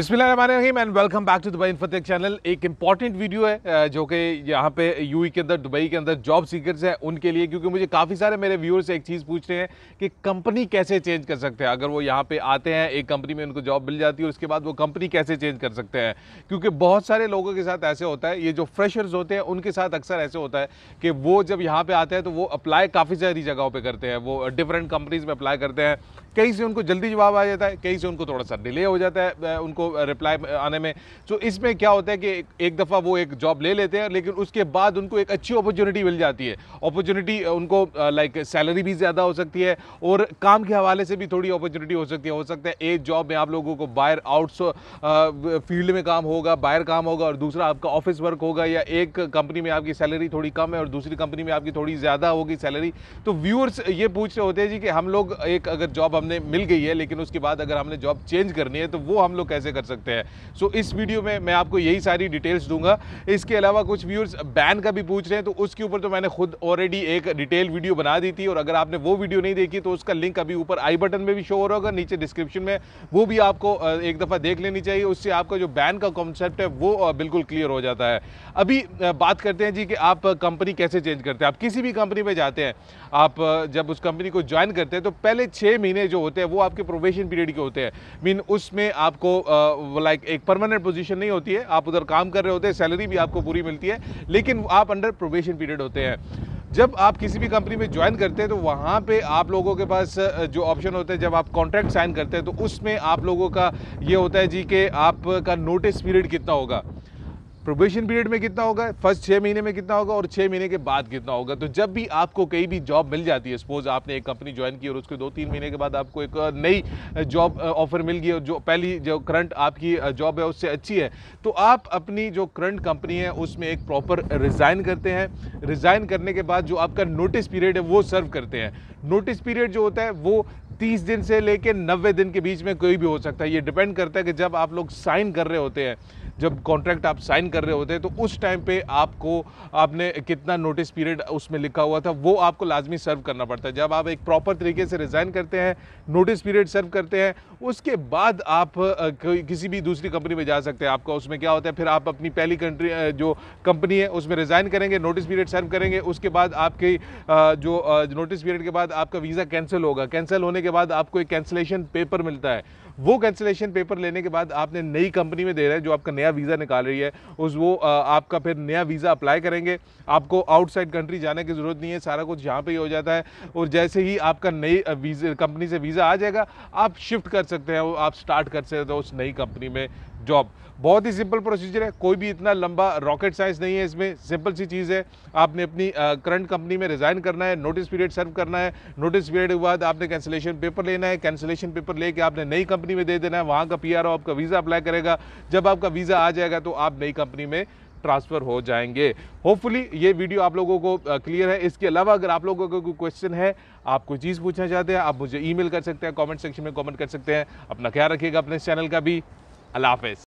बिस्मिल्लाम and welcome back to Dubai Infotech channel एक important video है जो कि यहाँ पे यूई e के अंदर दुबई के अंदर जॉब सीकर्स हैं उनके लिए क्योंकि मुझे काफ़ी सारे मेरे व्यूअर्स एक चीज़ पूछ रहे हैं कि कंपनी कैसे चेंज कर सकते हैं अगर वो यहाँ पे आते हैं एक कंपनी में उनको जॉब मिल जाती है और उसके बाद वो कंपनी कैसे चेंज कर सकते हैं क्योंकि बहुत सारे लोगों के साथ ऐसे होता है ये जो फ्रेशर्स होते हैं उनके साथ अक्सर ऐसे होता है कि वो जब यहाँ पर आते हैं तो वो अप्लाई काफ़ी सारी जगहों पर करते हैं वो डिफरेंट कंपनीज़ में अप्लाई करते हैं कहीं से उनको जल्दी जवाब आ जाता है कहीं से उनको थोड़ा सा डिले हो जाता है उनको उनको रिप्लाई uh, uh, आने में तो इसमें क्या होता है कि एक दफ़ा वो एक जॉब ले लेते हैं लेकिन उसके बाद उनको एक अच्छी अपॉर्चुनिटी मिल जाती है अपॉर्चुनिटी uh, उनको लाइक सैलरी भी ज़्यादा हो सकती है और काम के हवाले से भी थोड़ी अपॉर्चुनिटी हो सकती है हो सकता है एक जॉब में आप लोगों को बाहर आउट फील्ड में काम होगा बाहर काम होगा और दूसरा आपका ऑफिस वर्क होगा या एक कंपनी में आपकी सैलरी थोड़ी कम है और दूसरी कंपनी में आपकी थोड़ी ज़्यादा होगी सैलरी तो व्यूअर्स ये पूछ रहे होते हैं जी कि हम लोग एक अगर जॉब हमने मिल गई है लेकिन उसके बाद अगर हमने जॉब चेंज करनी है तो वो हम लोग कैसे कर सकते हैं सो so, इस वीडियो में मैं आपको यही सारी डिटेल्स दूंगा इसके अलावा कुछ व्यूअर्स बैन का भी पूछ रहे हैं तो उसके ऊपर तो मैंने खुद ऑलरेडी एक डिटेल वीडियो बना दी थी और अगर आपने वो वीडियो नहीं देखी तो उसका लिंक अभी ऊपर आई बटन में भी शो हो रहा होगा नीचे डिस्क्रिप्शन में वो भी आपको एक दफ़ा देख लेनी चाहिए उससे आपका जो बैन का कॉन्सेप्ट है वो बिल्कुल क्लियर हो जाता है अभी बात करते हैं जी कि आप कंपनी कैसे चेंज करते हैं आप किसी भी कंपनी में जाते हैं आप जब उस कंपनी को ज्वाइन करते हैं तो पहले छः महीने जो होते हैं वो आपके प्रोबेशन पीरियड के होते हैं मीन उसमें आपको आ, लाइक एक परमानेंट पोजीशन नहीं होती है आप उधर काम कर रहे होते हैं सैलरी भी आपको पूरी मिलती है लेकिन आप अंडर प्रोबेशन पीरियड होते हैं जब आप किसी भी कंपनी में ज्वाइन करते हैं तो वहाँ पे आप लोगों के पास जो ऑप्शन होता है जब आप कॉन्ट्रैक्ट साइन करते हैं तो उसमें आप लोगों का ये होता है जी कि आपका नोटिस पीरियड कितना होगा प्रोबेशन पीरियड में कितना होगा फर्स्ट छः महीने में कितना होगा और छः महीने के बाद कितना होगा तो जब भी आपको कहीं भी जॉब मिल जाती है सपोज आपने एक कंपनी ज्वाइन की और उसके दो तीन महीने के बाद आपको एक नई जॉब ऑफर मिल गई और जो पहली जो करंट आपकी जॉब है उससे अच्छी है तो आप अपनी जो करंट कंपनी है उसमें एक प्रॉपर रिज़ाइन करते हैं रिज़ाइन करने के बाद जो आपका नोटिस पीरियड है वो सर्व करते हैं नोटिस पीरियड जो होता है वो तीस दिन से लेकर नब्बे दिन के बीच में कोई भी हो सकता है ये डिपेंड करता है कि जब आप लोग साइन कर रहे होते हैं जब कॉन्ट्रैक्ट आप साइन कर रहे होते हैं तो उस टाइम पे आपको आपने कितना नोटिस पीरियड उसमें लिखा हुआ था वो आपको लाजमी सर्व करना पड़ता है जब आप एक प्रॉपर तरीके से रिज़ाइन करते हैं नोटिस पीरियड सर्व करते हैं उसके बाद आप किसी भी दूसरी कंपनी में जा सकते हैं आपका उसमें क्या होता है फिर आप अपनी पहली कंट्री जो कंपनी है उसमें रिज़ाइन करेंगे नोटिस पीरियड सर्व करेंगे उसके बाद आपकी जो नोटिस पीरियड के बाद आपका वीज़ा कैंसिल होगा कैंसिल होने के बाद आपको एक कैंसिलेशन पेपर मिलता है वो कैंसिलेशन पेपर लेने के बाद आपने नई कंपनी में दे रहे हैं जो आपका नया वीज़ा निकाल रही है उस वो आपका फिर नया वीज़ा अप्लाई करेंगे आपको आउटसाइड कंट्री जाने की ज़रूरत नहीं है सारा कुछ यहाँ पर ही हो जाता है और जैसे ही आपका नई कंपनी से वीज़ा आ जाएगा आप शिफ्ट कर सकते हैं आप स्टार्ट कर सकते हो उस नई कंपनी में जॉब बहुत ही सिंपल प्रोसीजर है कोई भी इतना लंबा रॉकेट साइंस नहीं है इसमें सिंपल सी चीज़ है आपने अपनी करंट कंपनी में रिज़ाइन करना है नोटिस पीरियड सर्व करना है नोटिस पीरियड के बाद आपने कैंसिलेशन पेपर लेना है कैंसिलेशन पेपर लेके आपने नई कंपनी में दे देना है वहाँ का पी आपका वीज़ा अप्लाई करेगा जब आपका वीज़ा आ जाएगा तो आप नई कंपनी में ट्रांसफ़र हो जाएंगे होपफुली ये वीडियो आप लोगों को क्लियर है इसके अलावा अगर आप लोगों का कोई क्वेश्चन है आप कोई चीज़ पूछना चाहते हैं आप मुझे ईमेल कर सकते हैं कमेंट सेक्शन में कमेंट कर सकते हैं अपना ख्याल रखिएगा अपने चैनल का भी अल्लाह हाफिज़